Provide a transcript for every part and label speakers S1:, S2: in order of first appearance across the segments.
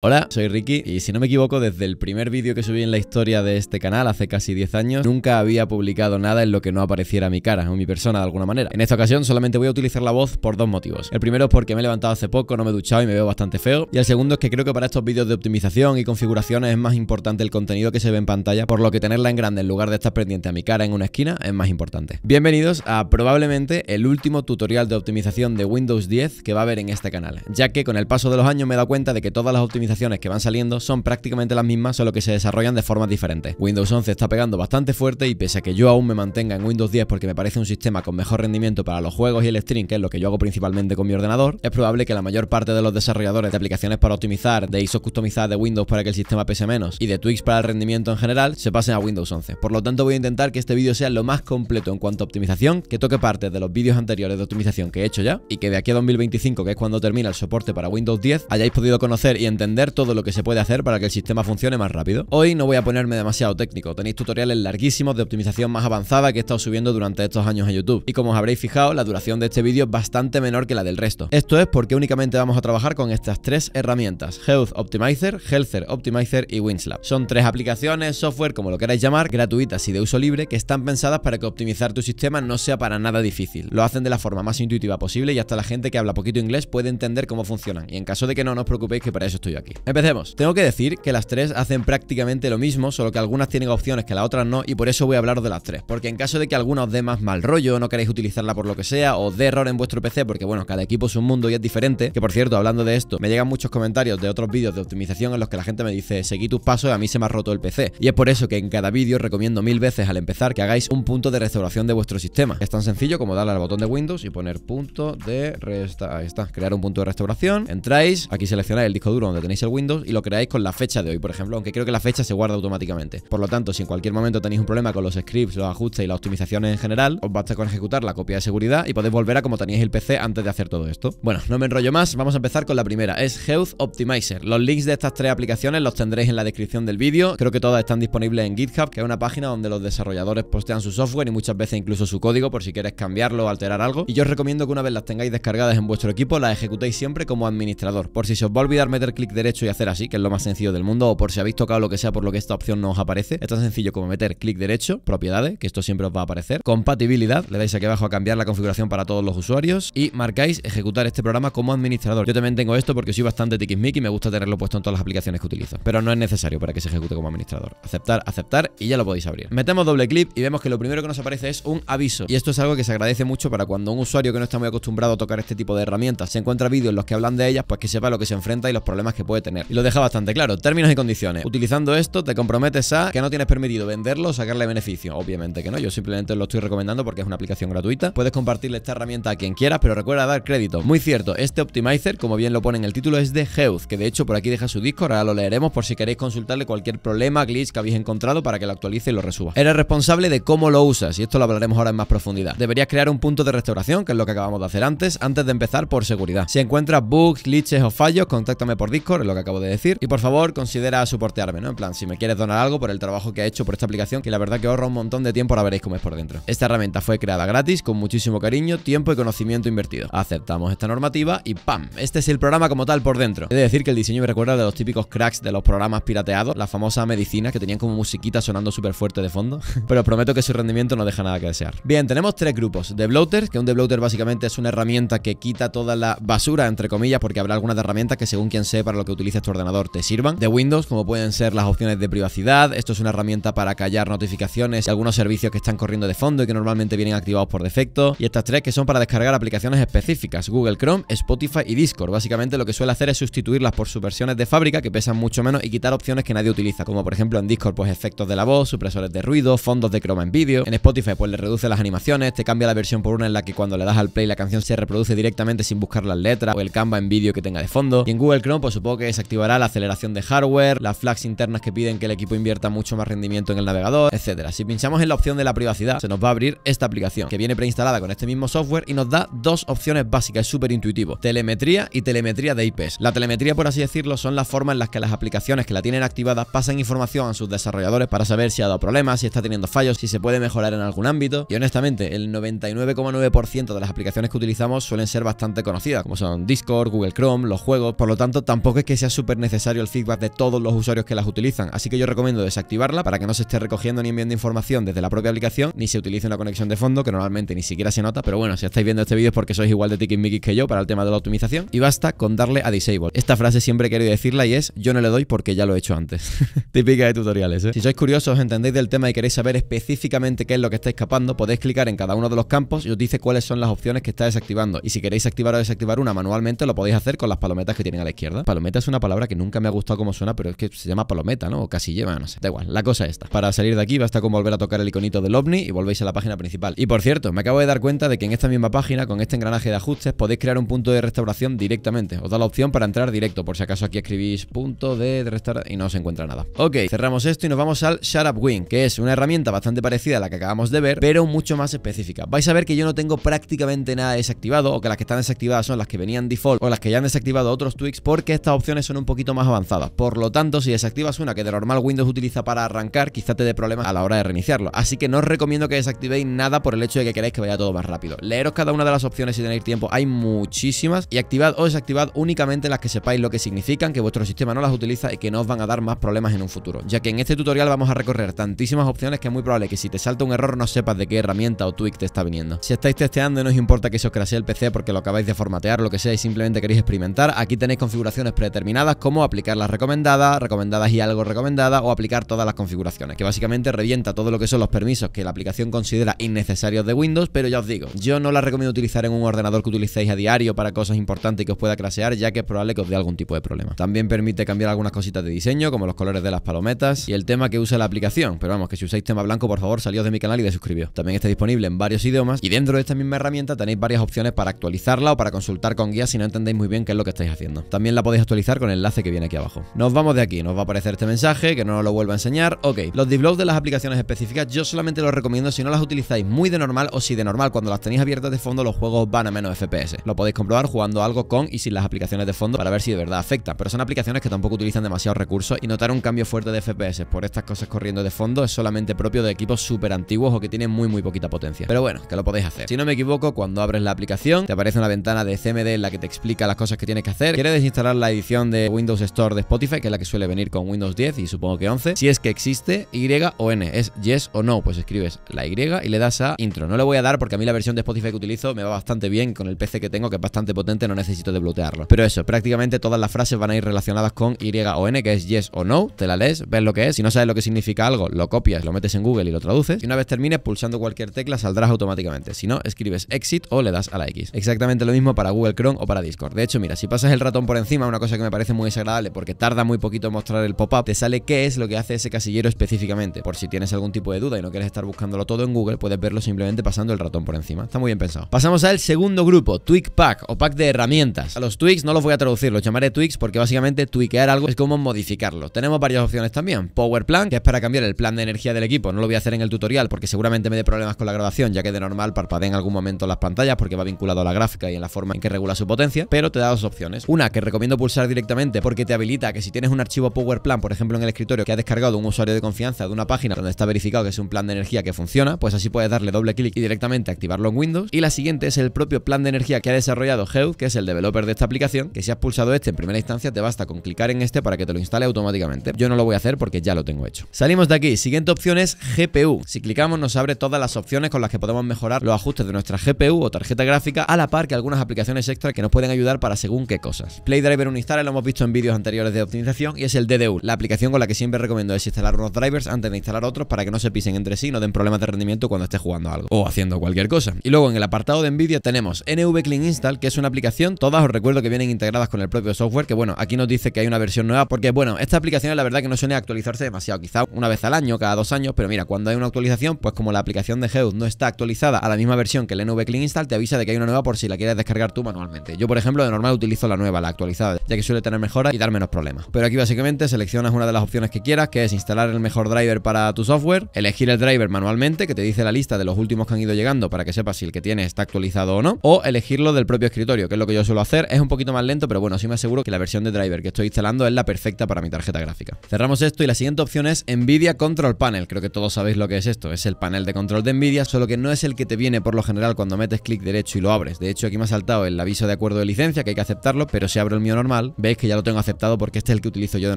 S1: Hola, soy Ricky y si no me equivoco, desde el primer vídeo que subí en la historia de este canal hace casi 10 años, nunca había publicado nada en lo que no apareciera mi cara o mi persona de alguna manera. En esta ocasión solamente voy a utilizar la voz por dos motivos. El primero es porque me he levantado hace poco, no me he duchado y me veo bastante feo. Y el segundo es que creo que para estos vídeos de optimización y configuraciones es más importante el contenido que se ve en pantalla, por lo que tenerla en grande en lugar de estar pendiente a mi cara en una esquina es más importante. Bienvenidos a probablemente el último tutorial de optimización de Windows 10 que va a haber en este canal, ya que con el paso de los años me he dado cuenta de que todas las optimizaciones que van saliendo son prácticamente las mismas, solo que se desarrollan de formas diferentes. Windows 11 está pegando bastante fuerte y pese a que yo aún me mantenga en Windows 10 porque me parece un sistema con mejor rendimiento para los juegos y el stream, que es lo que yo hago principalmente con mi ordenador, es probable que la mayor parte de los desarrolladores de aplicaciones para optimizar, de ISO customizadas de Windows para que el sistema pese menos y de tweaks para el rendimiento en general, se pasen a Windows 11. Por lo tanto voy a intentar que este vídeo sea lo más completo en cuanto a optimización, que toque parte de los vídeos anteriores de optimización que he hecho ya y que de aquí a 2025, que es cuando termina el soporte para Windows 10, hayáis podido conocer y entender todo lo que se puede hacer para que el sistema funcione más rápido. Hoy no voy a ponerme demasiado técnico, tenéis tutoriales larguísimos de optimización más avanzada que he estado subiendo durante estos años a YouTube. Y como os habréis fijado, la duración de este vídeo es bastante menor que la del resto. Esto es porque únicamente vamos a trabajar con estas tres herramientas, Health Optimizer, Healther Optimizer y Winslab. Son tres aplicaciones, software, como lo queráis llamar, gratuitas y de uso libre, que están pensadas para que optimizar tu sistema no sea para nada difícil. Lo hacen de la forma más intuitiva posible y hasta la gente que habla poquito inglés puede entender cómo funcionan. Y en caso de que no, no os preocupéis que para eso estoy aquí. Empecemos. Tengo que decir que las tres hacen prácticamente lo mismo, solo que algunas tienen opciones que las otras no, y por eso voy a hablar de las tres. Porque en caso de que alguna os dé más mal rollo, no queréis utilizarla por lo que sea, o dé error en vuestro PC, porque bueno, cada equipo es un mundo y es diferente. Que por cierto, hablando de esto, me llegan muchos comentarios de otros vídeos de optimización en los que la gente me dice, seguí tus pasos, y a mí se me ha roto el PC. Y es por eso que en cada vídeo recomiendo mil veces al empezar que hagáis un punto de restauración de vuestro sistema. Es tan sencillo como darle al botón de Windows y poner punto de resta. Ahí está, crear un punto de restauración. Entráis, aquí seleccionáis el disco duro donde tenéis el Windows y lo creáis con la fecha de hoy, por ejemplo, aunque creo que la fecha se guarda automáticamente. Por lo tanto, si en cualquier momento tenéis un problema con los scripts, los ajustes y las optimizaciones en general, os basta con ejecutar la copia de seguridad y podéis volver a como tenéis el PC antes de hacer todo esto. Bueno, no me enrollo más, vamos a empezar con la primera, es Health Optimizer. Los links de estas tres aplicaciones los tendréis en la descripción del vídeo, creo que todas están disponibles en GitHub, que es una página donde los desarrolladores postean su software y muchas veces incluso su código por si quieres cambiarlo o alterar algo. Y yo os recomiendo que una vez las tengáis descargadas en vuestro equipo, las ejecutéis siempre como administrador, por si se os va a olvidar meter clic derecho hecho y hacer así, que es lo más sencillo del mundo, o por si habéis tocado lo que sea por lo que esta opción no os aparece. Es tan sencillo como meter clic derecho, propiedades, que esto siempre os va a aparecer, compatibilidad, le dais aquí abajo a cambiar la configuración para todos los usuarios y marcáis ejecutar este programa como administrador. Yo también tengo esto porque soy bastante tiquismiqui y me gusta tenerlo puesto en todas las aplicaciones que utilizo, pero no es necesario para que se ejecute como administrador. Aceptar, aceptar y ya lo podéis abrir. Metemos doble clic y vemos que lo primero que nos aparece es un aviso y esto es algo que se agradece mucho para cuando un usuario que no está muy acostumbrado a tocar este tipo de herramientas se encuentra vídeos en los que hablan de ellas, pues que sepa lo que se enfrenta y los problemas que puede tener. Y lo deja bastante claro. Términos y condiciones. Utilizando esto, te comprometes a que no tienes permitido venderlo o sacarle beneficio. Obviamente que no. Yo simplemente lo estoy recomendando porque es una aplicación gratuita. Puedes compartirle esta herramienta a quien quieras, pero recuerda dar crédito. Muy cierto, este Optimizer, como bien lo pone en el título, es de Health, que de hecho por aquí deja su Discord. Ahora lo leeremos por si queréis consultarle cualquier problema, glitch que habéis encontrado para que lo actualice y lo resuba. Eres responsable de cómo lo usas y esto lo hablaremos ahora en más profundidad. Deberías crear un punto de restauración, que es lo que acabamos de hacer antes, antes de empezar por seguridad. Si encuentras bugs, glitches o fallos, contáctame por Discord lo que acabo de decir. Y por favor, considera soportearme, ¿no? En plan, si me quieres donar algo por el trabajo que he hecho por esta aplicación, que la verdad que ahorra un montón de tiempo, ahora veréis cómo es por dentro. Esta herramienta fue creada gratis, con muchísimo cariño, tiempo y conocimiento invertido. Aceptamos esta normativa y ¡pam! Este es el programa como tal por dentro. He de decir que el diseño me recuerda de los típicos cracks de los programas pirateados, la famosa medicina que tenían como musiquita sonando súper fuerte de fondo, pero prometo que su rendimiento no deja nada que desear. Bien, tenemos tres grupos. De bloaters, que un de bloater básicamente es una herramienta que quita toda la basura, entre comillas, porque habrá algunas herramientas que según quien sea para lo que utilices este tu ordenador te sirvan de Windows, como pueden ser las opciones de privacidad. Esto es una herramienta para callar notificaciones y algunos servicios que están corriendo de fondo y que normalmente vienen activados por defecto. Y estas tres que son para descargar aplicaciones específicas, Google Chrome, Spotify y Discord. Básicamente lo que suele hacer es sustituirlas por sus versiones de fábrica que pesan mucho menos y quitar opciones que nadie utiliza, como por ejemplo en Discord pues efectos de la voz, supresores de ruido, fondos de croma en vídeo. En Spotify pues le reduce las animaciones, te cambia la versión por una en la que cuando le das al play la canción se reproduce directamente sin buscar las letras o el Canva en vídeo que tenga de fondo. Y en Google Chrome pues supongo que desactivará la aceleración de hardware, las flags internas que piden que el equipo invierta mucho más rendimiento en el navegador, etcétera. Si pinchamos en la opción de la privacidad, se nos va a abrir esta aplicación, que viene preinstalada con este mismo software y nos da dos opciones básicas, es súper intuitivo, telemetría y telemetría de IPs. La telemetría, por así decirlo, son las formas en las que las aplicaciones que la tienen activada pasan información a sus desarrolladores para saber si ha dado problemas, si está teniendo fallos, si se puede mejorar en algún ámbito. Y honestamente, el 99,9% de las aplicaciones que utilizamos suelen ser bastante conocidas, como son Discord, Google Chrome, los juegos, por lo tanto tampoco es que sea súper necesario el feedback de todos los usuarios que las utilizan, así que yo recomiendo desactivarla para que no se esté recogiendo ni enviando información desde la propia aplicación, ni se utilice una conexión de fondo, que normalmente ni siquiera se nota, pero bueno, si estáis viendo este vídeo es porque sois igual de tiquismiquis que yo para el tema de la optimización, y basta con darle a disable. Esta frase siempre he querido decirla y es, yo no le doy porque ya lo he hecho antes. Típica de tutoriales, ¿eh? Si sois curiosos, entendéis del tema y queréis saber específicamente qué es lo que está escapando, podéis clicar en cada uno de los campos y os dice cuáles son las opciones que está desactivando, y si queréis activar o desactivar una manualmente, lo podéis hacer con las palometas que tienen a la izquierda. Palometas es una palabra que nunca me ha gustado como suena, pero es que se llama palometa, ¿no? O casi lleva, no sé. Da igual, la cosa esta. Para salir de aquí basta con volver a tocar el iconito del ovni y volvéis a la página principal. Y por cierto, me acabo de dar cuenta de que en esta misma página, con este engranaje de ajustes, podéis crear un punto de restauración directamente. Os da la opción para entrar directo, por si acaso aquí escribís punto de restauración y no os encuentra nada. Ok, cerramos esto y nos vamos al Shut Up Win, que es una herramienta bastante parecida a la que acabamos de ver, pero mucho más específica. Vais a ver que yo no tengo prácticamente nada desactivado o que las que están desactivadas son las que venían default o las que ya han desactivado otros tweaks porque esta opción son un poquito más avanzadas. Por lo tanto, si desactivas una que de normal Windows utiliza para arrancar, quizá te dé problemas a la hora de reiniciarlo. Así que no os recomiendo que desactivéis nada por el hecho de que queráis que vaya todo más rápido. Leeros cada una de las opciones si tenéis tiempo, hay muchísimas. Y activad o desactivad únicamente las que sepáis lo que significan, que vuestro sistema no las utiliza y que no os van a dar más problemas en un futuro. Ya que en este tutorial vamos a recorrer tantísimas opciones que es muy probable que si te salta un error no sepas de qué herramienta o tweak te está viniendo. Si estáis testeando y no os importa que se os el PC porque lo acabáis de formatear, lo que sea y simplemente queréis experimentar, aquí tenéis configuraciones pre determinadas como aplicar las recomendadas, recomendadas y algo recomendada o aplicar todas las configuraciones, que básicamente revienta todo lo que son los permisos que la aplicación considera innecesarios de Windows, pero ya os digo, yo no la recomiendo utilizar en un ordenador que utilicéis a diario para cosas importantes que os pueda clasear, ya que es probable que os dé algún tipo de problema. También permite cambiar algunas cositas de diseño, como los colores de las palometas y el tema que usa la aplicación, pero vamos, que si usáis tema blanco, por favor, salíos de mi canal y de suscribió También está disponible en varios idiomas y dentro de esta misma herramienta tenéis varias opciones para actualizarla o para consultar con guías si no entendéis muy bien qué es lo que estáis haciendo. También la podéis actualizar con el enlace que viene aquí abajo. Nos vamos de aquí, nos va a aparecer este mensaje, que no nos lo vuelva a enseñar. Ok, los devlogs de las aplicaciones específicas yo solamente los recomiendo si no las utilizáis muy de normal o si de normal cuando las tenéis abiertas de fondo los juegos van a menos FPS. Lo podéis comprobar jugando algo con y sin las aplicaciones de fondo para ver si de verdad afecta, pero son aplicaciones que tampoco utilizan demasiados recursos y notar un cambio fuerte de FPS por estas cosas corriendo de fondo es solamente propio de equipos súper antiguos o que tienen muy muy poquita potencia. Pero bueno, que lo podéis hacer. Si no me equivoco, cuando abres la aplicación te aparece una ventana de CMD en la que te explica las cosas que tienes que hacer. Quieres desinstalar la edición de Windows Store de Spotify, que es la que suele venir con Windows 10 y supongo que 11, si es que existe Y o N, es yes o no, pues escribes la Y y le das a intro. No le voy a dar porque a mí la versión de Spotify que utilizo me va bastante bien con el PC que tengo, que es bastante potente, no necesito desbloquearlo. Pero eso, prácticamente todas las frases van a ir relacionadas con Y o N, que es yes o no, te la lees, ves lo que es, si no sabes lo que significa algo, lo copias, lo metes en Google y lo traduces, y una vez termines pulsando cualquier tecla saldrás automáticamente. Si no, escribes exit o le das a la X. Exactamente lo mismo para Google Chrome o para Discord. De hecho, mira, si pasas el ratón por encima, una cosa que me parece muy desagradable porque tarda muy poquito en mostrar el pop-up, te sale qué es lo que hace ese casillero específicamente. Por si tienes algún tipo de duda y no quieres estar buscándolo todo en Google, puedes verlo simplemente pasando el ratón por encima. Está muy bien pensado. Pasamos al segundo grupo, Tweak Pack o pack de herramientas. A los tweaks no los voy a traducir, los llamaré tweaks porque básicamente tweakear algo es como modificarlo. Tenemos varias opciones también. Power Plan, que es para cambiar el plan de energía del equipo. No lo voy a hacer en el tutorial porque seguramente me dé problemas con la grabación, ya que de normal parpadea en algún momento las pantallas porque va vinculado a la gráfica y en la forma en que regula su potencia, pero te da dos opciones. Una que recomiendo pulsar directamente porque te habilita que si tienes un archivo Power Plan, por ejemplo en el escritorio, que ha descargado un usuario de confianza de una página donde está verificado que es un plan de energía que funciona, pues así puedes darle doble clic y directamente activarlo en Windows. Y la siguiente es el propio plan de energía que ha desarrollado Health, que es el developer de esta aplicación, que si has pulsado este en primera instancia te basta con clicar en este para que te lo instale automáticamente. Yo no lo voy a hacer porque ya lo tengo hecho. Salimos de aquí. Siguiente opción es GPU. Si clicamos nos abre todas las opciones con las que podemos mejorar los ajustes de nuestra GPU o tarjeta gráfica a la par que algunas aplicaciones extra que nos pueden ayudar para según qué cosas. Play Driver Unistar lo hemos visto en vídeos anteriores de optimización y es el DDU, la aplicación con la que siempre recomiendo es instalar unos drivers antes de instalar otros para que no se pisen entre sí y no den problemas de rendimiento cuando estés jugando algo o haciendo cualquier cosa. Y luego en el apartado de Nvidia tenemos NV Clean Install, que es una aplicación, todas os recuerdo que vienen integradas con el propio software, que bueno, aquí nos dice que hay una versión nueva porque bueno, esta aplicación la verdad que no suele actualizarse demasiado, quizá una vez al año, cada dos años, pero mira, cuando hay una actualización, pues como la aplicación de Health no está actualizada a la misma versión que el NV Clean Install, te avisa de que hay una nueva por si la quieres descargar tú manualmente. Yo, por ejemplo, de normal utilizo la nueva, la actualizada, ya que suele tener mejoras y dar menos problemas. Pero aquí básicamente seleccionas una de las opciones que quieras, que es instalar el mejor driver para tu software, elegir el driver manualmente, que te dice la lista de los últimos que han ido llegando para que sepas si el que tienes está actualizado o no, o elegirlo del propio escritorio, que es lo que yo suelo hacer. Es un poquito más lento, pero bueno, sí me aseguro que la versión de driver que estoy instalando es la perfecta para mi tarjeta gráfica. Cerramos esto y la siguiente opción es Nvidia Control Panel. Creo que todos sabéis lo que es esto. Es el panel de control de Nvidia, solo que no es el que te viene por lo general cuando metes clic derecho y lo abres. De hecho, aquí me ha saltado el aviso de acuerdo de licencia, que hay que aceptarlo, pero si abro el mío normal, veis que ya lo tengo aceptado porque este es el que utilizo yo de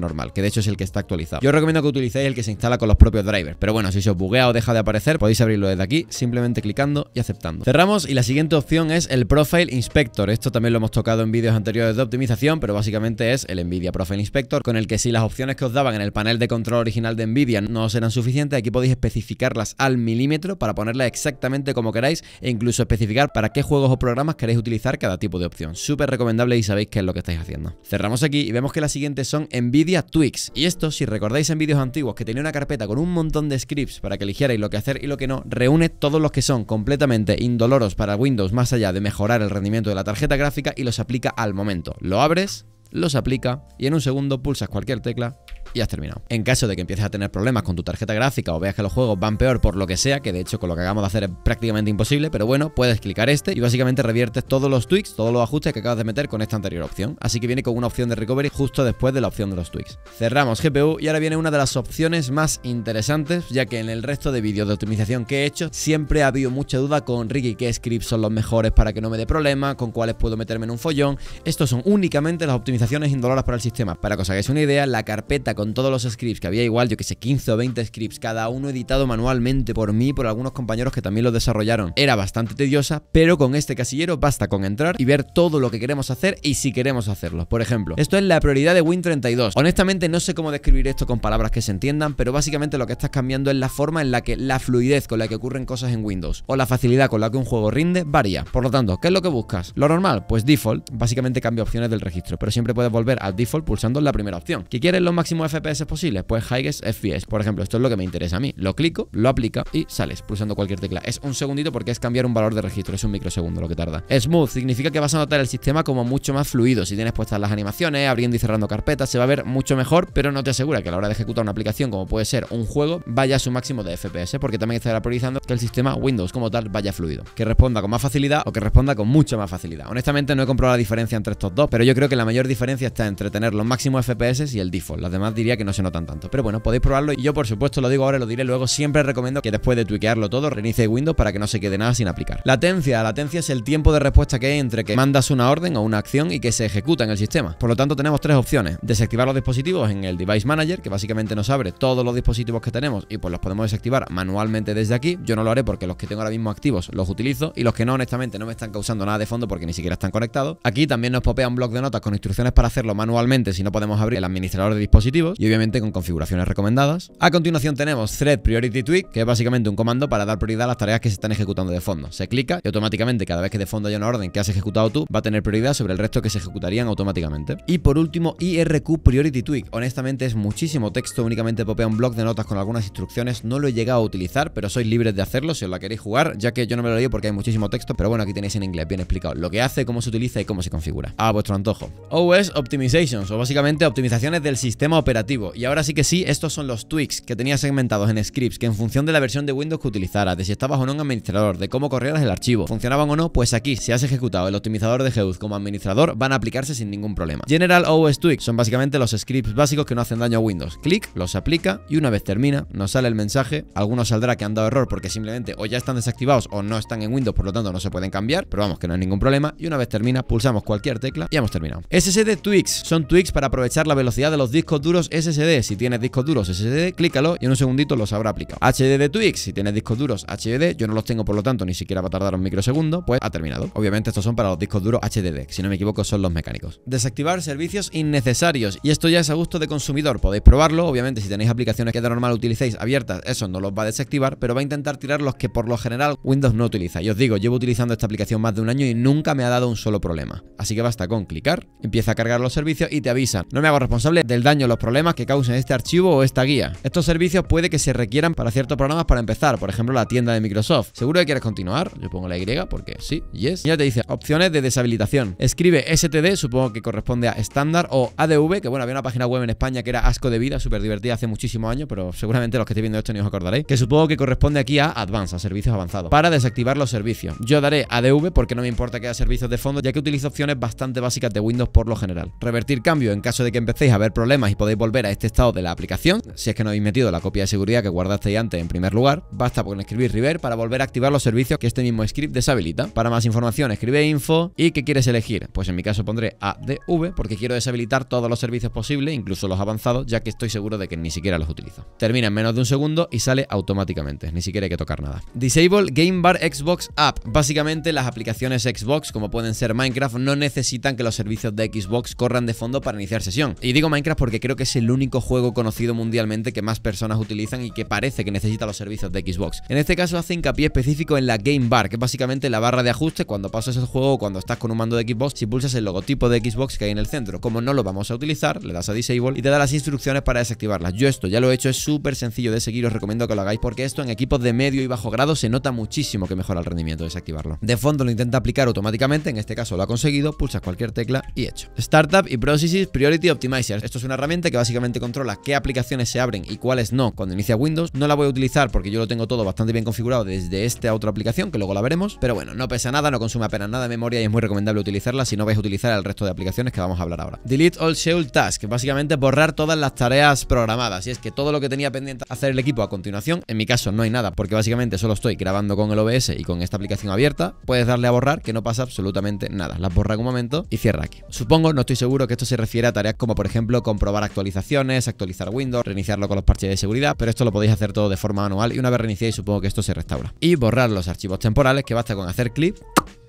S1: normal, que de hecho es el que está actualizado. Yo recomiendo que utilicéis el que se instala con los propios drivers, pero bueno, si se os buguea o deja de aparecer, podéis abrirlo desde aquí, simplemente clicando y aceptando. Cerramos y la siguiente opción es el Profile Inspector. Esto también lo hemos tocado en vídeos anteriores de optimización, pero básicamente es el NVIDIA Profile Inspector, con el que si las opciones que os daban en el panel de control original de NVIDIA no os eran suficientes, aquí podéis especificarlas al milímetro para ponerlas exactamente como queráis e incluso especificar para qué juegos o programas queréis utilizar cada tipo de opción. Súper recomendable y sabéis qué es lo que estáis haciendo. Cerramos aquí y vemos que las siguientes son Nvidia Twix. Y esto, si recordáis en vídeos antiguos que tenía una carpeta con un montón de scripts para que eligierais lo que hacer y lo que no, reúne todos los que son completamente indoloros para Windows más allá de mejorar el rendimiento de la tarjeta gráfica y los aplica al momento. Lo abres, los aplica y en un segundo pulsas cualquier tecla y has terminado. En caso de que empieces a tener problemas con tu tarjeta gráfica o veas que los juegos van peor por lo que sea, que de hecho con lo que acabamos de hacer es prácticamente imposible, pero bueno, puedes clicar este y básicamente reviertes todos los tweaks, todos los ajustes que acabas de meter con esta anterior opción. Así que viene con una opción de recovery justo después de la opción de los tweaks. Cerramos GPU y ahora viene una de las opciones más interesantes, ya que en el resto de vídeos de optimización que he hecho siempre ha habido mucha duda con Ricky qué scripts son los mejores para que no me dé problema, con cuáles puedo meterme en un follón. Estos son únicamente las optimizaciones indoloras para el sistema. Para que os hagáis una idea, la carpeta con con todos los scripts, que había igual, yo que sé, 15 o 20 scripts, cada uno editado manualmente por mí, por algunos compañeros que también lo desarrollaron, era bastante tediosa, pero con este casillero basta con entrar y ver todo lo que queremos hacer y si queremos hacerlo. Por ejemplo, esto es la prioridad de Win32. Honestamente no sé cómo describir esto con palabras que se entiendan, pero básicamente lo que estás cambiando es la forma en la que la fluidez con la que ocurren cosas en Windows o la facilidad con la que un juego rinde varía. Por lo tanto, ¿qué es lo que buscas? Lo normal, pues default, básicamente cambia opciones del registro, pero siempre puedes volver al default pulsando la primera opción. qué quieres los máximos FPS posibles? Pues highest FPS, por ejemplo, esto es lo que me interesa a mí. Lo clico, lo aplica y sales pulsando cualquier tecla. Es un segundito porque es cambiar un valor de registro, es un microsegundo lo que tarda. Smooth significa que vas a notar el sistema como mucho más fluido. Si tienes puestas las animaciones, abriendo y cerrando carpetas, se va a ver mucho mejor, pero no te asegura que a la hora de ejecutar una aplicación como puede ser un juego, vaya a su máximo de FPS, porque también estará priorizando que el sistema Windows como tal vaya fluido. Que responda con más facilidad o que responda con mucho más facilidad. Honestamente no he comprobado la diferencia entre estos dos, pero yo creo que la mayor diferencia está entre tener los máximos FPS y el default. Las demás diría que no se notan tanto. Pero bueno, podéis probarlo. Y yo, por supuesto, lo digo ahora lo diré luego. Siempre recomiendo que después de tuiquearlo todo, reinicie Windows para que no se quede nada sin aplicar. Latencia. Latencia es el tiempo de respuesta que hay entre que mandas una orden o una acción y que se ejecuta en el sistema. Por lo tanto, tenemos tres opciones. Desactivar los dispositivos en el Device Manager, que básicamente nos abre todos los dispositivos que tenemos y pues los podemos desactivar manualmente desde aquí. Yo no lo haré porque los que tengo ahora mismo activos los utilizo y los que no, honestamente, no me están causando nada de fondo porque ni siquiera están conectados. Aquí también nos popea un bloc de notas con instrucciones para hacerlo manualmente si no podemos abrir el administrador de dispositivos y obviamente con configuraciones recomendadas. A continuación tenemos Thread Priority Tweak, que es básicamente un comando para dar prioridad a las tareas que se están ejecutando de fondo. Se clica y automáticamente cada vez que de fondo haya una orden que has ejecutado tú, va a tener prioridad sobre el resto que se ejecutarían automáticamente. Y por último, IRQ Priority Tweak. Honestamente es muchísimo texto, únicamente popea un blog de notas con algunas instrucciones. No lo he llegado a utilizar, pero sois libres de hacerlo si os la queréis jugar, ya que yo no me lo leo porque hay muchísimo texto, pero bueno, aquí tenéis en inglés bien explicado lo que hace, cómo se utiliza y cómo se configura. A vuestro antojo. OS Optimizations, o básicamente optimizaciones del sistema operativo y ahora sí que sí, estos son los tweaks que tenía segmentados en scripts que en función de la versión de Windows que utilizara de si estabas o no en administrador, de cómo corrieras el archivo, funcionaban o no, pues aquí, si has ejecutado el optimizador de Health como administrador, van a aplicarse sin ningún problema. General OS tweaks son básicamente los scripts básicos que no hacen daño a Windows. Clic, los aplica y una vez termina, nos sale el mensaje. Algunos saldrá que han dado error porque simplemente o ya están desactivados o no están en Windows, por lo tanto no se pueden cambiar, pero vamos, que no hay ningún problema. Y una vez termina, pulsamos cualquier tecla y hemos terminado. SSD tweaks son tweaks para aprovechar la velocidad de los discos duros SSD. Si tienes discos duros SSD, clícalo y en un segundito los habrá aplicado. hdd Twix, si tienes discos duros HDD, yo no los tengo por lo tanto, ni siquiera va a tardar un microsegundo, pues ha terminado. Obviamente estos son para los discos duros HDD, si no me equivoco son los mecánicos. Desactivar servicios innecesarios y esto ya es a gusto de consumidor, podéis probarlo, obviamente si tenéis aplicaciones que de normal utilicéis abiertas, eso no los va a desactivar, pero va a intentar tirar los que por lo general Windows no utiliza. Y os digo, llevo utilizando esta aplicación más de un año y nunca me ha dado un solo problema. Así que basta con clicar, empieza a cargar los servicios y te avisa. No me hago responsable del daño los problemas que causen este archivo o esta guía. Estos servicios puede que se requieran para ciertos programas para empezar, por ejemplo la tienda de Microsoft. ¿Seguro que quieres continuar? Yo pongo la Y porque sí, yes. Y ya te dice opciones de deshabilitación. Escribe STD, supongo que corresponde a estándar, o ADV, que bueno, había una página web en España que era asco de vida, súper divertida hace muchísimos años, pero seguramente los que estéis viendo esto ni os acordaréis, que supongo que corresponde aquí a Advanced, a servicios avanzados, para desactivar los servicios. Yo daré ADV porque no me importa que haya servicios de fondo, ya que utilizo opciones bastante básicas de Windows por lo general. Revertir cambio en caso de que empecéis a ver problemas y podéis volver a este estado de la aplicación, si es que no habéis metido la copia de seguridad que guardasteis antes en primer lugar, basta con escribir River para volver a activar los servicios que este mismo script deshabilita. Para más información escribe info y qué quieres elegir. Pues en mi caso pondré ADV porque quiero deshabilitar todos los servicios posibles, incluso los avanzados, ya que estoy seguro de que ni siquiera los utilizo. Termina en menos de un segundo y sale automáticamente, ni siquiera hay que tocar nada. Disable Game Bar Xbox App. Básicamente las aplicaciones Xbox, como pueden ser Minecraft, no necesitan que los servicios de Xbox corran de fondo para iniciar sesión. Y digo Minecraft porque creo que es el único juego conocido mundialmente que más personas utilizan y que parece que necesita los servicios de Xbox. En este caso hace hincapié específico en la Game Bar, que es básicamente la barra de ajuste cuando pasas el juego o cuando estás con un mando de Xbox, si pulsas el logotipo de Xbox que hay en el centro. Como no lo vamos a utilizar, le das a Disable y te da las instrucciones para desactivarlas. Yo esto ya lo he hecho, es súper sencillo de seguir, os recomiendo que lo hagáis porque esto en equipos de medio y bajo grado se nota muchísimo que mejora el rendimiento desactivarlo. De fondo lo intenta aplicar automáticamente, en este caso lo ha conseguido, pulsas cualquier tecla y hecho. Startup y Processes Priority Optimizer. Esto es una herramienta que básicamente controla qué aplicaciones se abren y cuáles no cuando inicia Windows. No la voy a utilizar porque yo lo tengo todo bastante bien configurado desde esta otra aplicación, que luego la veremos. Pero bueno, no pesa nada, no consume apenas nada de memoria y es muy recomendable utilizarla si no vais a utilizar el resto de aplicaciones que vamos a hablar ahora. Delete All Shell Task, básicamente borrar todas las tareas programadas. Y es que todo lo que tenía pendiente hacer el equipo a continuación, en mi caso no hay nada, porque básicamente solo estoy grabando con el OBS y con esta aplicación abierta. Puedes darle a borrar, que no pasa absolutamente nada. la borra en un momento y cierra aquí. Supongo, no estoy seguro que esto se refiere a tareas como por ejemplo comprobar actualizaciones actualizaciones, actualizar Windows, reiniciarlo con los parches de seguridad, pero esto lo podéis hacer todo de forma manual y una vez reiniciéis supongo que esto se restaura. Y borrar los archivos temporales que basta con hacer clic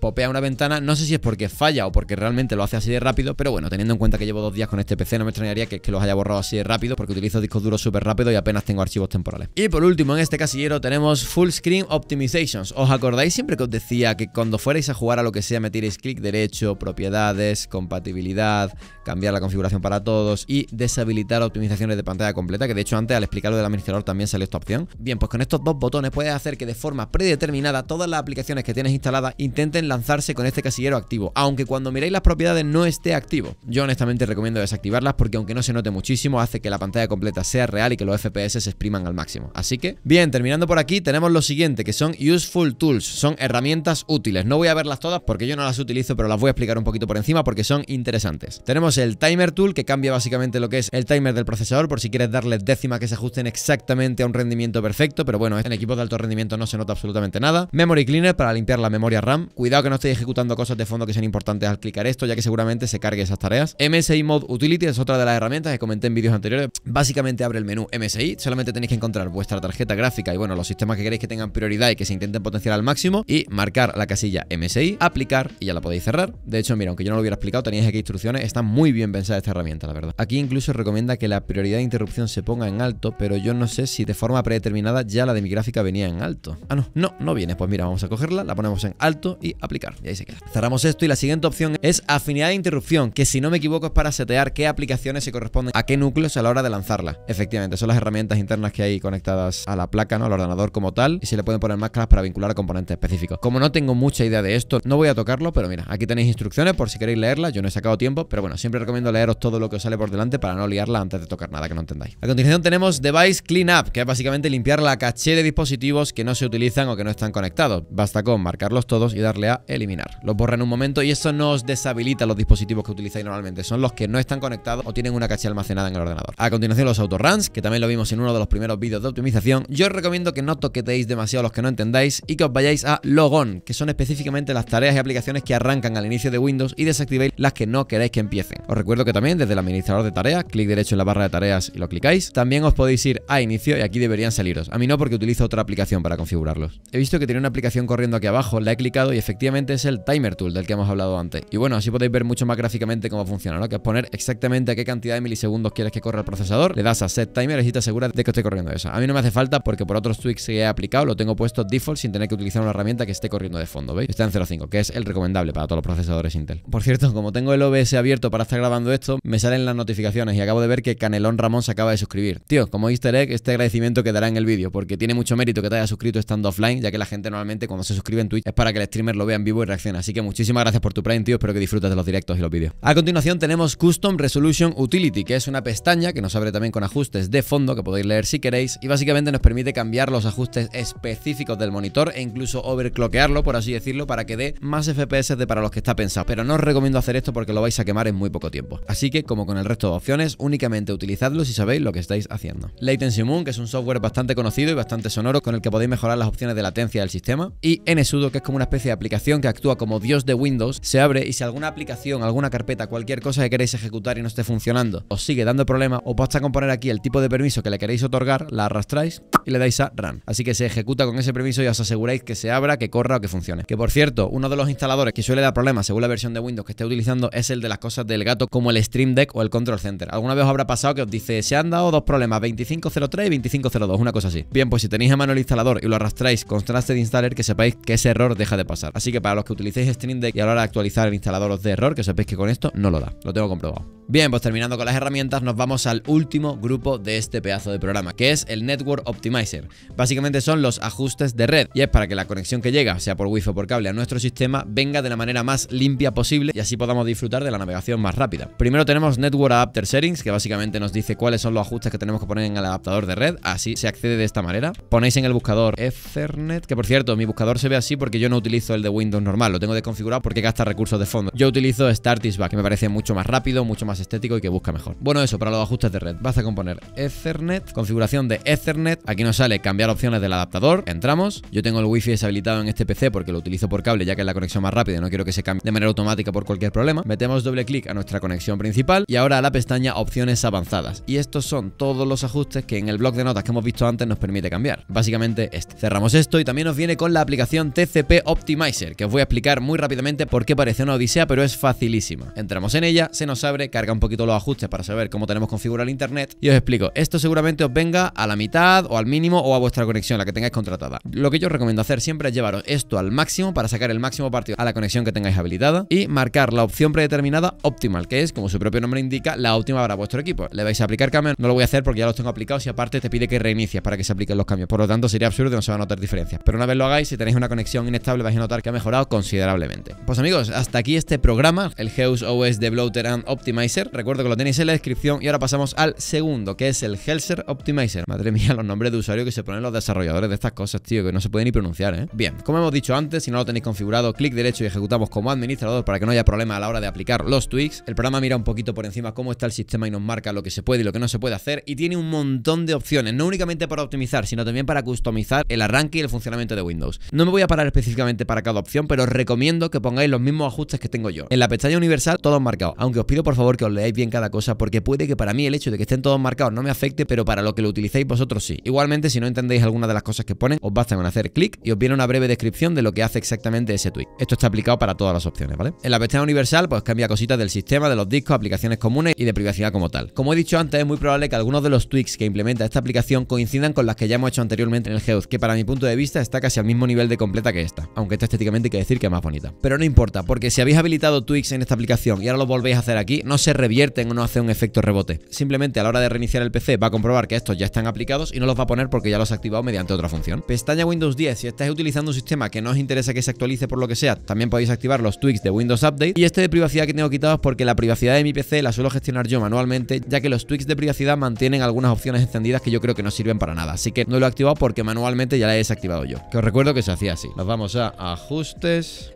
S1: popea una ventana. No sé si es porque falla o porque realmente lo hace así de rápido, pero bueno, teniendo en cuenta que llevo dos días con este PC, no me extrañaría que, los haya borrado así de rápido, porque utilizo discos duros súper rápido y apenas tengo archivos temporales. Y por último, en este casillero tenemos Full Screen Optimizations. ¿Os acordáis siempre que os decía que cuando fuerais a jugar a lo que sea, metíais clic derecho, propiedades, compatibilidad, cambiar la configuración para todos y deshabilitar optimizaciones de pantalla completa? Que de hecho antes al explicarlo del administrador también salió esta opción. Bien, pues con estos dos botones puedes hacer que de forma predeterminada todas las aplicaciones que tienes instaladas intenten la lanzarse con este casillero activo, aunque cuando miréis las propiedades no esté activo. Yo honestamente recomiendo desactivarlas porque aunque no se note muchísimo, hace que la pantalla completa sea real y que los FPS se expriman al máximo. Así que, bien, terminando por aquí, tenemos lo siguiente, que son Useful Tools, son herramientas útiles. No voy a verlas todas porque yo no las utilizo, pero las voy a explicar un poquito por encima porque son interesantes. Tenemos el Timer Tool, que cambia básicamente lo que es el timer del procesador, por si quieres darle décima que se ajusten exactamente a un rendimiento perfecto, pero bueno, en equipos de alto rendimiento no se nota absolutamente nada. Memory Cleaner para limpiar la memoria RAM. Cuidado que no esté ejecutando cosas de fondo que sean importantes al clicar esto, ya que seguramente se cargue esas tareas. MSI Mod Utility es otra de las herramientas que comenté en vídeos anteriores. Básicamente abre el menú MSI, solamente tenéis que encontrar vuestra tarjeta gráfica y bueno, los sistemas que queréis que tengan prioridad y que se intenten potenciar al máximo y marcar la casilla MSI, aplicar y ya la podéis cerrar. De hecho, mira, aunque yo no lo hubiera explicado, tenéis aquí instrucciones, está muy bien pensada esta herramienta, la verdad. Aquí incluso recomienda que la prioridad de interrupción se ponga en alto, pero yo no sé si de forma predeterminada ya la de mi gráfica venía en alto. Ah, no, no, no viene. Pues mira, vamos a cogerla, la ponemos en alto y y ahí se Cerramos esto y la siguiente opción es afinidad de interrupción, que si no me equivoco es para setear qué aplicaciones se corresponden a qué núcleos a la hora de lanzarla. Efectivamente, son las herramientas internas que hay conectadas a la placa, ¿no? Al ordenador como tal. Y se le pueden poner máscaras para vincular a componentes específicos. Como no tengo mucha idea de esto, no voy a tocarlo, pero mira, aquí tenéis instrucciones por si queréis leerlas. Yo no he sacado tiempo, pero bueno, siempre recomiendo leeros todo lo que os sale por delante para no liarla antes de tocar nada que no entendáis. A continuación tenemos Device Cleanup, que es básicamente limpiar la caché de dispositivos que no se utilizan o que no están conectados. Basta con marcarlos todos y darle a eliminar. Los borra en un momento y eso no os deshabilita los dispositivos que utilizáis normalmente. Son los que no están conectados o tienen una caché almacenada en el ordenador. A continuación los autoruns, que también lo vimos en uno de los primeros vídeos de optimización. Yo os recomiendo que no toqueteéis demasiado los que no entendáis y que os vayáis a logon, que son específicamente las tareas y aplicaciones que arrancan al inicio de Windows y desactivéis las que no queráis que empiecen. Os recuerdo que también desde el administrador de tareas, clic derecho en la barra de tareas y lo clicáis. También os podéis ir a inicio y aquí deberían saliros. A mí no porque utilizo otra aplicación para configurarlos. He visto que tiene una aplicación corriendo aquí abajo, la he clicado y efectivamente es el timer tool del que hemos hablado antes. Y bueno, así podéis ver mucho más gráficamente cómo funciona, ¿no? Que es poner exactamente a qué cantidad de milisegundos quieres que corra el procesador, le das a set timer y te aseguras de que esté corriendo eso. A mí no me hace falta porque por otros tweaks que he aplicado lo tengo puesto default sin tener que utilizar una herramienta que esté corriendo de fondo, ¿veis? Está en 0.5, que es el recomendable para todos los procesadores Intel. Por cierto, como tengo el OBS abierto para estar grabando esto, me salen las notificaciones y acabo de ver que Canelón Ramón se acaba de suscribir. Tío, como easter egg, este agradecimiento quedará en el vídeo porque tiene mucho mérito que te haya suscrito estando offline, ya que la gente normalmente cuando se suscribe en Twitch es para que el streamer lo vea en vivo y reacciona, Así que muchísimas gracias por tu Prime, tío. Espero que disfrutes de los directos y los vídeos. A continuación tenemos Custom Resolution Utility, que es una pestaña que nos abre también con ajustes de fondo que podéis leer si queréis. Y básicamente nos permite cambiar los ajustes específicos del monitor e incluso overclockearlo, por así decirlo, para que dé más FPS de para los que está pensado. Pero no os recomiendo hacer esto porque lo vais a quemar en muy poco tiempo. Así que, como con el resto de opciones, únicamente utilizadlo si sabéis lo que estáis haciendo. Latency Moon, que es un software bastante conocido y bastante sonoro con el que podéis mejorar las opciones de latencia del sistema. Y NSudo, que es como una especie de aplicación que actúa como Dios de Windows se abre y si alguna aplicación, alguna carpeta, cualquier cosa que queréis ejecutar y no esté funcionando, os sigue dando problema os basta con poner aquí el tipo de permiso que le queréis otorgar, la arrastráis y le dais a Run. Así que se ejecuta con ese permiso y os aseguráis que se abra, que corra o que funcione. Que por cierto, uno de los instaladores que suele dar problemas según la versión de Windows que esté utilizando es el de las cosas del gato como el Stream Deck o el Control Center. Alguna vez os habrá pasado que os dice se han dado dos problemas, 2503 y 2502, una cosa así. Bien, pues si tenéis a mano el instalador y lo arrastráis con de Installer, que sepáis que ese error deja de pasar. Así que para los que utilicéis Stream Deck y a la actualizar el instalador os error, que sepáis que con esto no lo da. Lo tengo comprobado. Bien, pues terminando con las herramientas, nos vamos al último grupo de este pedazo de programa, que es el Network Optimizer. Básicamente son los ajustes de red y es para que la conexión que llega, sea por Wi-Fi o por cable, a nuestro sistema venga de la manera más limpia posible y así podamos disfrutar de la navegación más rápida. Primero tenemos Network Adapter Settings, que básicamente nos dice cuáles son los ajustes que tenemos que poner en el adaptador de red, así se accede de esta manera. Ponéis en el buscador Ethernet, que por cierto, mi buscador se ve así porque yo no utilizo el de Windows normal. Lo tengo desconfigurado porque gasta recursos de fondo. Yo utilizo Start is Back, que me parece mucho más rápido, mucho más estético y que busca mejor. Bueno, eso, para los ajustes de red. Vas a componer Ethernet, configuración de Ethernet. Aquí nos sale cambiar opciones del adaptador. Entramos. Yo tengo el wifi fi deshabilitado en este PC porque lo utilizo por cable, ya que es la conexión más rápida. No quiero que se cambie de manera automática por cualquier problema. Metemos doble clic a nuestra conexión principal y ahora a la pestaña Opciones avanzadas. Y estos son todos los ajustes que en el blog de notas que hemos visto antes nos permite cambiar. Básicamente este. Cerramos esto y también nos viene con la aplicación TCP Optimizer que os voy a explicar muy rápidamente por qué parece una odisea, pero es facilísima. Entramos en ella, se nos abre, carga un poquito los ajustes para saber cómo tenemos configurado el internet y os explico. Esto seguramente os venga a la mitad o al mínimo o a vuestra conexión, la que tengáis contratada. Lo que yo os recomiendo hacer siempre es llevaros esto al máximo para sacar el máximo partido a la conexión que tengáis habilitada y marcar la opción predeterminada Optimal, que es, como su propio nombre indica, la óptima para vuestro equipo. Le vais a aplicar cambios, no lo voy a hacer porque ya los tengo aplicados y aparte te pide que reinicies para que se apliquen los cambios. Por lo tanto, sería absurdo que no se va a notar diferencias. Pero una vez lo hagáis, si tenéis una conexión inestable, vais a notar que a considerablemente. Pues amigos, hasta aquí este programa, el Heus OS de Bloater and Optimizer. Recuerdo que lo tenéis en la descripción y ahora pasamos al segundo, que es el Helser Optimizer. Madre mía, los nombres de usuario que se ponen los desarrolladores de estas cosas, tío, que no se pueden ni pronunciar, ¿eh? Bien, como hemos dicho antes, si no lo tenéis configurado, clic derecho y ejecutamos como administrador para que no haya problema a la hora de aplicar los tweaks. El programa mira un poquito por encima cómo está el sistema y nos marca lo que se puede y lo que no se puede hacer y tiene un montón de opciones, no únicamente para optimizar, sino también para customizar el arranque y el funcionamiento de Windows. No me voy a parar específicamente para cada opción, pero os recomiendo que pongáis los mismos ajustes que tengo yo. En la pestaña universal, todos marcados. Aunque os pido por favor que os leáis bien cada cosa, porque puede que para mí el hecho de que estén todos marcados no me afecte, pero para lo que lo utilicéis vosotros sí. Igualmente, si no entendéis alguna de las cosas que ponen, os basta con hacer clic y os viene una breve descripción de lo que hace exactamente ese tweet. Esto está aplicado para todas las opciones, ¿vale? En la pestaña universal, pues cambia cositas del sistema, de los discos, aplicaciones comunes y de privacidad como tal. Como he dicho antes, es muy probable que algunos de los tweaks que implementa esta aplicación coincidan con las que ya hemos hecho anteriormente en el Health, que para mi punto de vista está casi al mismo nivel de completa que esta, aunque esta estética que decir que es más bonita. Pero no importa, porque si habéis habilitado Twix en esta aplicación y ahora lo volvéis a hacer aquí, no se revierten o no hace un efecto rebote. Simplemente a la hora de reiniciar el PC va a comprobar que estos ya están aplicados y no los va a poner porque ya los ha activado mediante otra función. Pestaña Windows 10, si estáis utilizando un sistema que no os interesa que se actualice por lo que sea, también podéis activar los tweaks de Windows Update. Y este de privacidad que tengo quitado es porque la privacidad de mi PC la suelo gestionar yo manualmente, ya que los tweaks de privacidad mantienen algunas opciones encendidas que yo creo que no sirven para nada. Así que no lo he activado porque manualmente ya la he desactivado yo. Que os recuerdo que se hacía así. Nos vamos a ajustar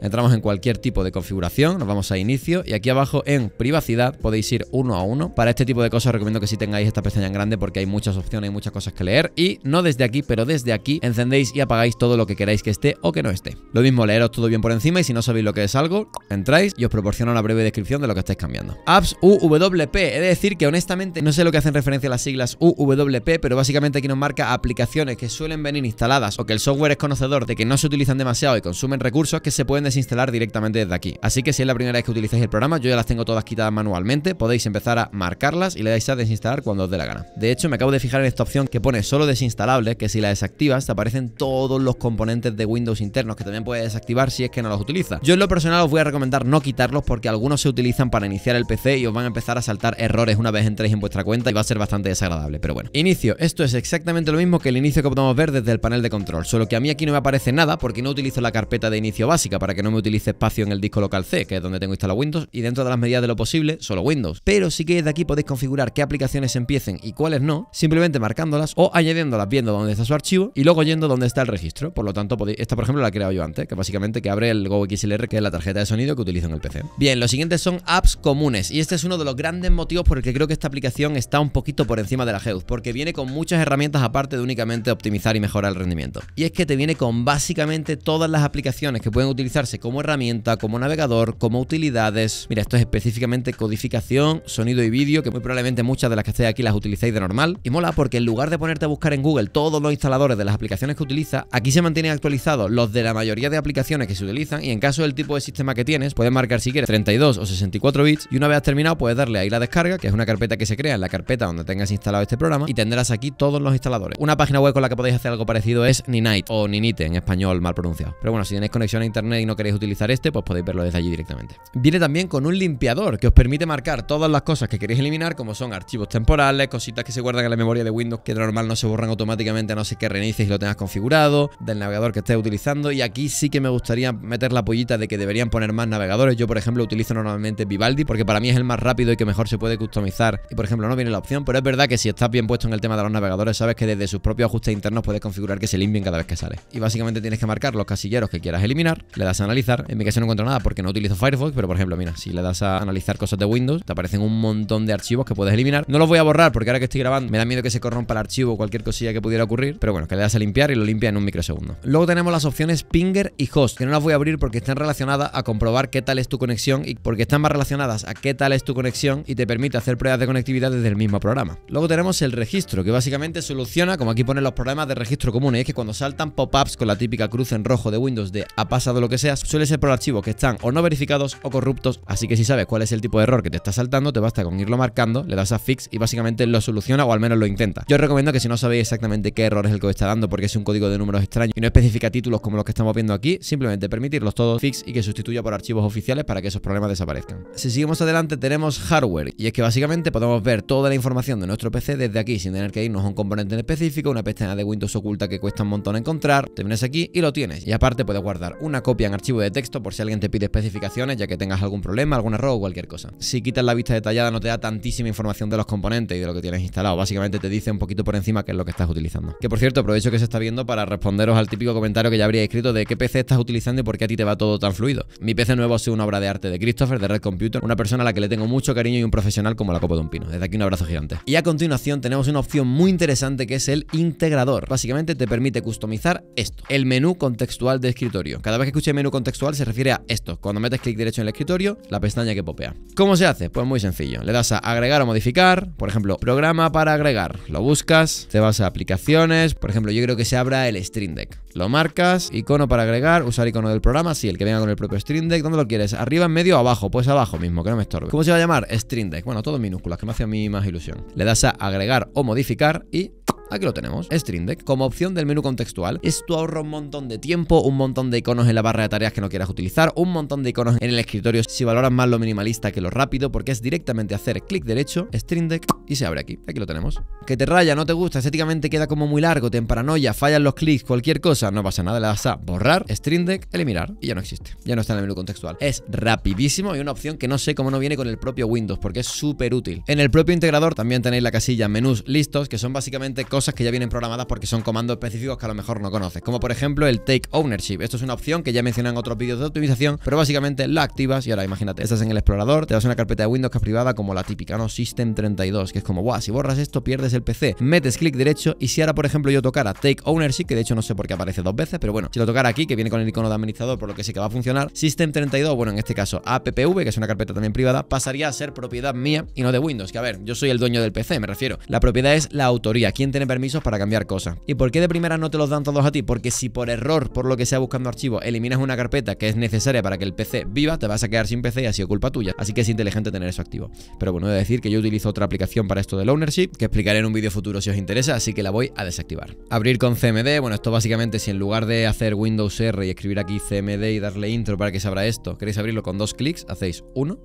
S1: Entramos en cualquier tipo de configuración, nos vamos a inicio y aquí abajo en privacidad podéis ir uno a uno. Para este tipo de cosas recomiendo que si tengáis esta pestaña en grande porque hay muchas opciones y muchas cosas que leer y no desde aquí, pero desde aquí encendéis y apagáis todo lo que queráis que esté o que no esté. Lo mismo, leeros todo bien por encima y si no sabéis lo que es algo, entráis y os proporciona una breve descripción de lo que estáis cambiando. Apps UWP, he de decir que honestamente no sé lo que hacen referencia a las siglas UWP, pero básicamente aquí nos marca aplicaciones que suelen venir instaladas o que el software es conocedor de que no se utilizan demasiado y consumen recursos que se pueden desinstalar directamente desde aquí. Así que si es la primera vez que utilizáis el programa, yo ya las tengo todas quitadas manualmente, podéis empezar a marcarlas y le dais a desinstalar cuando os dé la gana. De hecho, me acabo de fijar en esta opción que pone solo desinstalable, que si la desactivas te aparecen todos los componentes de Windows internos que también puedes desactivar si es que no los utiliza Yo en lo personal os voy a recomendar no quitarlos porque algunos se utilizan para iniciar el PC y os van a empezar a saltar errores una vez entréis en vuestra cuenta y va a ser bastante desagradable, pero bueno. Inicio, esto es exactamente lo mismo que el inicio que podemos ver desde el panel de control, solo que a mí aquí no me aparece nada porque no utilizo la carpeta de inicio inicio básica para que no me utilice espacio en el disco local C, que es donde tengo instalado Windows, y dentro de las medidas de lo posible, solo Windows. Pero sí que desde aquí podéis configurar qué aplicaciones empiecen y cuáles no, simplemente marcándolas o añadiéndolas viendo dónde está su archivo y luego yendo dónde está el registro. Por lo tanto, podéis... esta por ejemplo la he creado yo antes, que básicamente que abre el GoXLR, que es la tarjeta de sonido que utilizo en el PC. Bien, los siguientes son apps comunes y este es uno de los grandes motivos por el que creo que esta aplicación está un poquito por encima de la Geus, porque viene con muchas herramientas aparte de únicamente optimizar y mejorar el rendimiento. Y es que te viene con básicamente todas las aplicaciones que pueden utilizarse como herramienta, como navegador, como utilidades. Mira, esto es específicamente codificación, sonido y vídeo, que muy probablemente muchas de las que estéis aquí las utilicéis de normal. Y mola porque en lugar de ponerte a buscar en Google todos los instaladores de las aplicaciones que utiliza, aquí se mantienen actualizados los de la mayoría de aplicaciones que se utilizan y en caso del tipo de sistema que tienes, puedes marcar si quieres 32 o 64 bits y una vez has terminado puedes darle ahí la descarga, que es una carpeta que se crea en la carpeta donde tengas instalado este programa y tendrás aquí todos los instaladores. Una página web con la que podéis hacer algo parecido es Ninite o Ninite en español mal pronunciado. Pero bueno, si tenéis conexión a internet y no queréis utilizar este, pues podéis verlo desde allí directamente. Viene también con un limpiador que os permite marcar todas las cosas que queréis eliminar, como son archivos temporales, cositas que se guardan en la memoria de Windows que de normal no se borran automáticamente a no sé que reinicies y lo tengas configurado, del navegador que estés utilizando. Y aquí sí que me gustaría meter la pollita de que deberían poner más navegadores. Yo, por ejemplo, utilizo normalmente Vivaldi porque para mí es el más rápido y que mejor se puede customizar. Y por ejemplo, no viene la opción, pero es verdad que si estás bien puesto en el tema de los navegadores, sabes que desde sus propios ajustes internos puedes configurar que se limpien cada vez que sale. Y básicamente tienes que marcar los casilleros que quieras eliminar le das a analizar. En mi caso no encuentro nada porque no utilizo Firefox, pero por ejemplo, mira, si le das a analizar cosas de Windows, te aparecen un montón de archivos que puedes eliminar. No los voy a borrar porque ahora que estoy grabando me da miedo que se corrompa el archivo o cualquier cosilla que pudiera ocurrir, pero bueno, que le das a limpiar y lo limpia en un microsegundo. Luego tenemos las opciones Pinger y Host, que no las voy a abrir porque están relacionadas a comprobar qué tal es tu conexión y porque están más relacionadas a qué tal es tu conexión y te permite hacer pruebas de conectividad desde el mismo programa. Luego tenemos el registro, que básicamente soluciona, como aquí ponen los problemas de registro comunes, es que cuando saltan pop-ups con la típica cruz en rojo de Windows de ha pasado lo que sea, suele ser por archivos que están o no verificados o corruptos, así que si sabes cuál es el tipo de error que te está saltando, te basta con irlo marcando, le das a fix y básicamente lo soluciona o al menos lo intenta. Yo recomiendo que si no sabéis exactamente qué error es el que os está dando porque es un código de números extraño y no especifica títulos como los que estamos viendo aquí, simplemente permitirlos todos fix y que sustituya por archivos oficiales para que esos problemas desaparezcan. Si seguimos adelante tenemos hardware y es que básicamente podemos ver toda la información de nuestro PC desde aquí sin tener que irnos a un componente en específico, una pestaña de Windows oculta que cuesta un montón encontrar, te vienes aquí y lo tienes y aparte puedes guardar una copia en archivo de texto por si alguien te pide especificaciones, ya que tengas algún problema, algún error o cualquier cosa. Si quitas la vista detallada no te da tantísima información de los componentes y de lo que tienes instalado. Básicamente te dice un poquito por encima qué es lo que estás utilizando. Que por cierto, aprovecho que se está viendo para responderos al típico comentario que ya habría escrito de qué PC estás utilizando y por qué a ti te va todo tan fluido. Mi PC nuevo ha sido una obra de arte de Christopher, de Red Computer, una persona a la que le tengo mucho cariño y un profesional como la copa de un pino. Desde aquí un abrazo gigante. Y a continuación tenemos una opción muy interesante que es el integrador. Básicamente te permite customizar esto. El menú contextual de escritorio cada vez que escuche menú contextual se refiere a esto, cuando metes clic derecho en el escritorio, la pestaña que popea. ¿Cómo se hace? Pues muy sencillo. Le das a agregar o modificar, por ejemplo, programa para agregar. Lo buscas, te vas a aplicaciones, por ejemplo, yo creo que se abra el String Deck. Lo marcas, icono para agregar, usar icono del programa, sí, el que venga con el propio String Deck. ¿Dónde lo quieres? ¿Arriba, en medio o abajo? Pues abajo mismo, que no me estorbe. ¿Cómo se va a llamar? String Deck. Bueno, todo minúsculas, que me hace a mí más ilusión. Le das a agregar o modificar y Aquí lo tenemos, Stream Deck, como opción del menú contextual. Esto ahorra un montón de tiempo, un montón de iconos en la barra de tareas que no quieras utilizar, un montón de iconos en el escritorio si valoras más lo minimalista que lo rápido, porque es directamente hacer clic derecho, Stream Deck, y se abre aquí. Aquí lo tenemos. Que te raya, no te gusta, estéticamente queda como muy largo, te paranoia fallan los clics, cualquier cosa, no pasa nada, le das a borrar, Stream Deck, eliminar, y ya no existe. Ya no está en el menú contextual. Es rapidísimo y una opción que no sé cómo no viene con el propio Windows, porque es súper útil. En el propio integrador también tenéis la casilla menús listos, que son básicamente cosas que ya vienen programadas porque son comandos específicos que a lo mejor no conoces, como por ejemplo el take ownership. Esto es una opción que ya mencionan en otros vídeos de optimización, pero básicamente la activas y ahora imagínate, estás en el explorador, te das una carpeta de Windows que es privada como la típica, ¿no? System32, que es como, guau, si borras esto pierdes el PC, metes clic derecho y si ahora por ejemplo yo tocara take ownership, que de hecho no sé por qué aparece dos veces, pero bueno, si lo tocara aquí, que viene con el icono de administrador, por lo que sí que va a funcionar, System32, bueno, en este caso AppV, que es una carpeta también privada, pasaría a ser propiedad mía y no de Windows, que a ver, yo soy el dueño del PC, me refiero. La propiedad es la autoría, quién tiene permisos para cambiar cosas. ¿Y por qué de primera no te los dan todos a ti? Porque si por error, por lo que sea buscando archivos, eliminas una carpeta que es necesaria para que el PC viva, te vas a quedar sin PC y ha sido culpa tuya. Así que es inteligente tener eso activo. Pero bueno, he de decir que yo utilizo otra aplicación para esto del ownership, que explicaré en un vídeo futuro si os interesa, así que la voy a desactivar. Abrir con CMD, bueno, esto básicamente si en lugar de hacer Windows R y escribir aquí CMD y darle intro para que se abra esto, queréis abrirlo con dos clics, hacéis uno,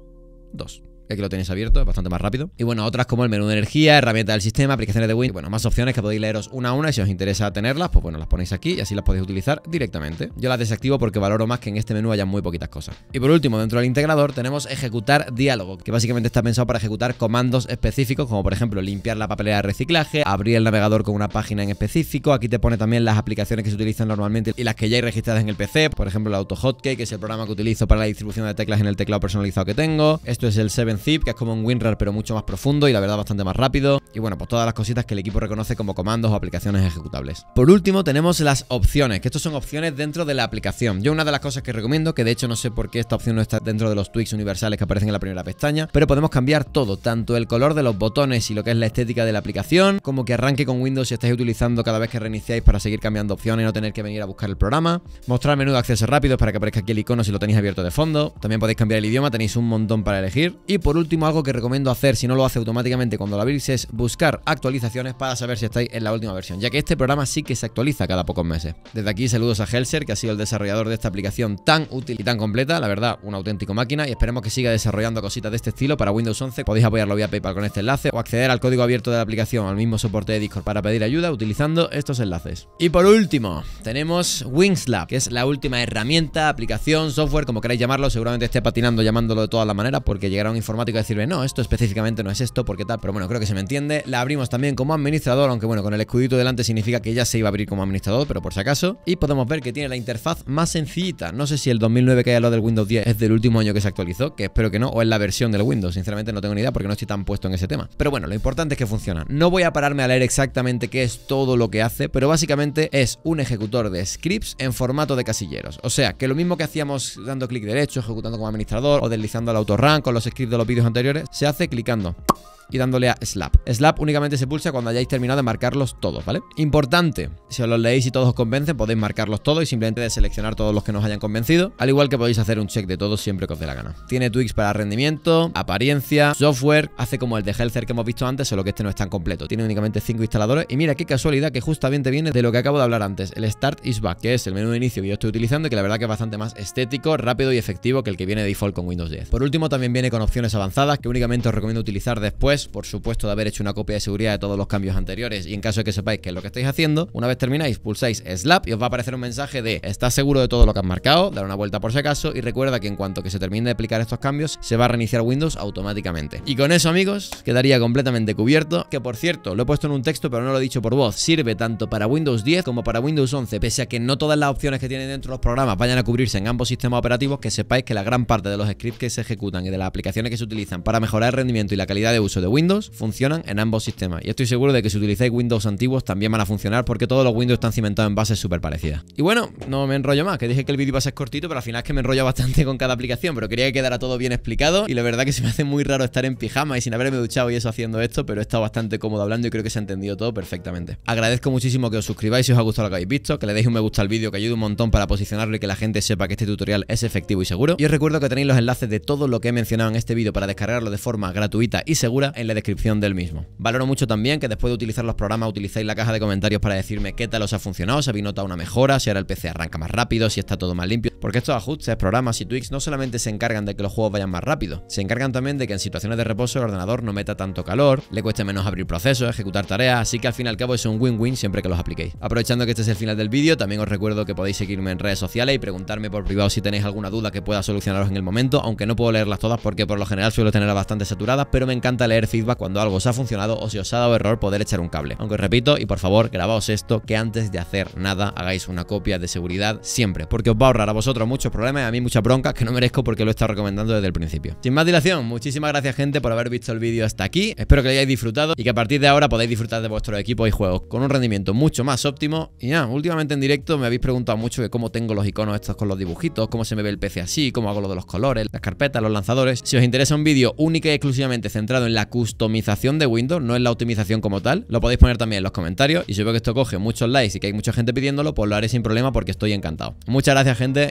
S1: dos aquí lo tenéis abierto, es bastante más rápido. Y bueno, otras como el menú de energía, herramientas del sistema, aplicaciones de Windows, bueno, más opciones que podéis leeros una a una y si os interesa tenerlas, pues bueno, las ponéis aquí y así las podéis utilizar directamente. Yo las desactivo porque valoro más que en este menú haya muy poquitas cosas. Y por último, dentro del integrador tenemos ejecutar diálogo, que básicamente está pensado para ejecutar comandos específicos, como por ejemplo limpiar la papelera de reciclaje, abrir el navegador con una página en específico, aquí te pone también las aplicaciones que se utilizan normalmente y las que ya hay registradas en el PC, por ejemplo el AutoHotkey, que es el programa que utilizo para la distribución de teclas en el teclado personalizado que tengo, esto es el 7 que es como un WinRAR pero mucho más profundo y la verdad bastante más rápido. Y bueno, pues todas las cositas que el equipo reconoce como comandos o aplicaciones ejecutables. Por último tenemos las opciones, que estos son opciones dentro de la aplicación. Yo una de las cosas que recomiendo, que de hecho no sé por qué esta opción no está dentro de los tweaks universales que aparecen en la primera pestaña, pero podemos cambiar todo, tanto el color de los botones y lo que es la estética de la aplicación, como que arranque con Windows si estáis utilizando cada vez que reiniciáis para seguir cambiando opciones y no tener que venir a buscar el programa. Mostrar menú de acceso rápido para que aparezca aquí el icono si lo tenéis abierto de fondo. También podéis cambiar el idioma, tenéis un montón para elegir. Y por por último, algo que recomiendo hacer si no lo hace automáticamente cuando lo abrís es buscar actualizaciones para saber si estáis en la última versión, ya que este programa sí que se actualiza cada pocos meses. Desde aquí saludos a Helser, que ha sido el desarrollador de esta aplicación tan útil y tan completa, la verdad, un auténtico máquina, y esperemos que siga desarrollando cositas de este estilo para Windows 11. Podéis apoyarlo vía PayPal con este enlace o acceder al código abierto de la aplicación al mismo soporte de Discord para pedir ayuda utilizando estos enlaces. Y por último, tenemos Wingslab, que es la última herramienta, aplicación, software, como queráis llamarlo, seguramente esté patinando llamándolo de todas las maneras porque llegaron informaciones informático decirme, no, esto específicamente no es esto, porque tal, pero bueno, creo que se me entiende. La abrimos también como administrador, aunque bueno, con el escudito delante significa que ya se iba a abrir como administrador, pero por si acaso. Y podemos ver que tiene la interfaz más sencillita. No sé si el 2009 que hay al del Windows 10 es del último año que se actualizó, que espero que no, o es la versión del Windows. Sinceramente no tengo ni idea porque no estoy tan puesto en ese tema. Pero bueno, lo importante es que funciona. No voy a pararme a leer exactamente qué es todo lo que hace, pero básicamente es un ejecutor de scripts en formato de casilleros. O sea, que lo mismo que hacíamos dando clic derecho, ejecutando como administrador o deslizando al autorun con los scripts de los vídeos anteriores, se hace clicando y dándole a slap. Slap únicamente se pulsa cuando hayáis terminado de marcarlos todos, ¿vale? Importante, si os los leéis y todos os convencen, podéis marcarlos todos y simplemente de seleccionar todos los que nos hayan convencido, al igual que podéis hacer un check de todos siempre que os dé la gana. Tiene tweaks para rendimiento, apariencia, software, hace como el de Helcer que hemos visto antes, solo que este no es tan completo. Tiene únicamente 5 instaladores y mira qué casualidad que justamente viene de lo que acabo de hablar antes, el Start is Back, que es el menú de inicio que yo estoy utilizando y que la verdad que es bastante más estético, rápido y efectivo que el que viene de default con Windows 10. Por último, también viene con opciones avanzadas que únicamente os recomiendo utilizar después por supuesto, de haber hecho una copia de seguridad de todos los cambios anteriores y en caso de que sepáis que es lo que estáis haciendo, una vez termináis, pulsáis Slap y os va a aparecer un mensaje de ¿estás seguro de todo lo que has marcado? Dar una vuelta por si acaso y recuerda que en cuanto que se termine de aplicar estos cambios, se va a reiniciar Windows automáticamente. Y con eso, amigos, quedaría completamente cubierto, que por cierto, lo he puesto en un texto pero no lo he dicho por voz, sirve tanto para Windows 10 como para Windows 11, pese a que no todas las opciones que tienen dentro los programas vayan a cubrirse en ambos sistemas operativos, que sepáis que la gran parte de los scripts que se ejecutan y de las aplicaciones que se utilizan para mejorar el rendimiento y la calidad de uso de Windows funcionan en ambos sistemas. Y estoy seguro de que si utilizáis Windows antiguos también van a funcionar porque todos los Windows están cimentados en bases súper parecidas. Y bueno, no me enrollo más, que dije que el vídeo iba a ser cortito, pero al final es que me enrollo bastante con cada aplicación, pero quería que quedara todo bien explicado y la verdad que se me hace muy raro estar en pijama y sin haberme duchado y eso haciendo esto, pero he estado bastante cómodo hablando y creo que se ha entendido todo perfectamente. Agradezco muchísimo que os suscribáis si os ha gustado lo que habéis visto, que le deis un me gusta al vídeo que ayuda un montón para posicionarlo y que la gente sepa que este tutorial es efectivo y seguro. Y os recuerdo que tenéis los enlaces de todo lo que he mencionado en este vídeo para descargarlo de forma gratuita y segura en la descripción del mismo. Valoro mucho también que después de utilizar los programas utilicéis la caja de comentarios para decirme qué tal os ha funcionado, si habéis notado una mejora, si ahora el PC arranca más rápido, si está todo más limpio. Porque estos ajustes, programas y tweaks no solamente se encargan de que los juegos vayan más rápido, se encargan también de que en situaciones de reposo el ordenador no meta tanto calor, le cueste menos abrir procesos, ejecutar tareas, así que al fin y al cabo es un win-win siempre que los apliquéis. Aprovechando que este es el final del vídeo, también os recuerdo que podéis seguirme en redes sociales y preguntarme por privado si tenéis alguna duda que pueda solucionaros en el momento, aunque no puedo leerlas todas porque por lo general suelo tenerlas bastante saturadas, pero me encanta leer feedback cuando algo os ha funcionado o si os ha dado error poder echar un cable. Aunque os repito, y por favor, grabaos esto, que antes de hacer nada hagáis una copia de seguridad siempre, porque os va a ahorrar a vosotros muchos problemas y a mí muchas broncas que no merezco porque lo he estado recomendando desde el principio. Sin más dilación, muchísimas gracias gente por haber visto el vídeo hasta aquí. Espero que lo hayáis disfrutado y que a partir de ahora podáis disfrutar de vuestros equipos y juegos con un rendimiento mucho más óptimo. Y ya últimamente en directo me habéis preguntado mucho de cómo tengo los iconos estos con los dibujitos, cómo se me ve el PC así, cómo hago lo de los colores, las carpetas, los lanzadores. Si os interesa un vídeo única y exclusivamente centrado en la customización de Windows, no en la optimización como tal, lo podéis poner también en los comentarios. Y si veo que esto coge muchos likes y que hay mucha gente pidiéndolo, pues lo haré sin problema porque estoy encantado. Muchas gracias gente